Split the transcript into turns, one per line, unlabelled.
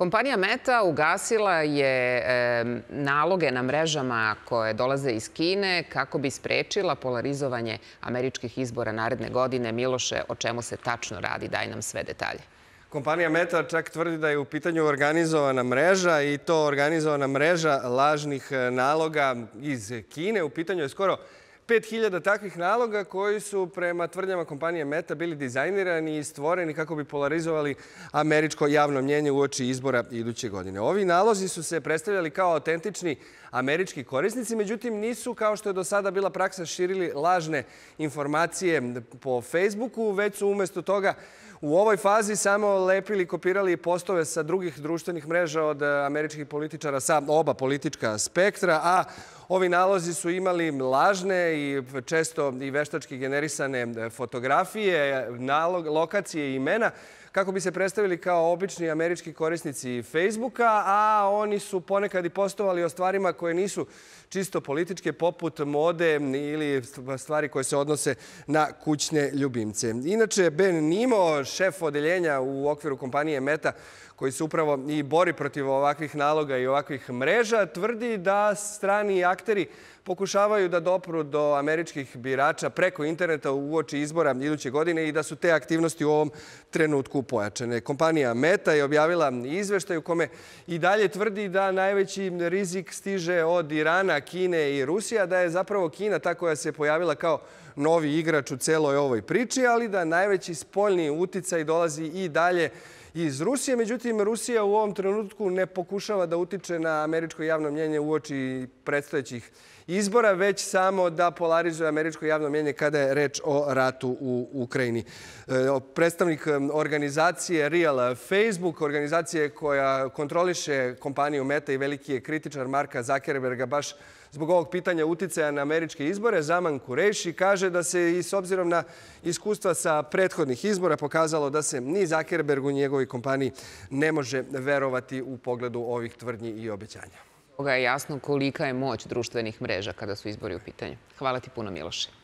Kompanija Meta ugasila je naloge na mrežama koje dolaze iz Kine kako bi sprečila polarizovanje američkih izbora naredne godine. Miloše, o čemu se tačno radi? Daj nam sve detalje.
Kompanija Meta čak tvrdi da je u pitanju organizovana mreža i to organizovana mreža lažnih eh, naloga iz Kine. U pitanju je skoro 5000 takvih naloga koji su prema tvrdnjama kompanije Meta bili dizajnirani i stvoreni kako bi polarizovali američko javno mnjenje u oči izbora iduće godine. Ovi nalozi su se predstavljali kao autentični američki korisnici, međutim nisu, kao što je do sada bila praksa, širili lažne informacije po Facebooku, već su umesto toga u ovoj fazi samo lepili i kopirali postove sa drugih društvenih mreža od američkih političara sa oba politička spektra, a Ovi nalozi su imali lažne i često i veštački generisane fotografije, nalog, lokacije i imena kako bi se predstavili kao obični američki korisnici Facebooka, a oni su ponekad i postovali o stvarima koje nisu čisto političke, poput mode ili stvari koje se odnose na kućne ljubimce. Inače, Ben Nimo, šef odeljenja u okviru kompanije Meta, koji se upravo i bori protiv ovakvih naloga i ovakvih mreža, tvrdi da strani akteri pokušavaju da dopru do američkih birača preko interneta u oči izbora iduće godine i da su te aktivnosti u ovom trenutku pojačane. Kompanija Meta je objavila izveštaj u kome i dalje tvrdi da najveći rizik stiže od Irana, Kine i Rusija, da je zapravo Kina ta koja se pojavila kao novi igrač u celoj ovoj priči, ali da najveći spoljni uticaj dolazi i dalje iz Rusije. Međutim, Rusija u ovom trenutku ne pokušava da utiče na američko javno mnjenje u oči predstojećih izbora, već samo da polarizuje američko javno mnjenje kada je reč o ratu u Ukrajini. E, predstavnik organizacije Real Facebook, organizacije koja kontroliše kompaniju Meta i veliki je kritičar Marka Zakerberga baš zbog ovog pitanja uticaja na američke izbore, Zaman Kureši kaže da se i s obzirom na iskustva sa prethodnih izbora pokazalo da se ni u njegovoj svojoj kompaniji ne
može verovati u pogledu ovih tvrdnji i obećanja. Toga je jasno kolika je moć društvenih mreža kada su izbori u pitanju. Hvala ti puno, Miloše.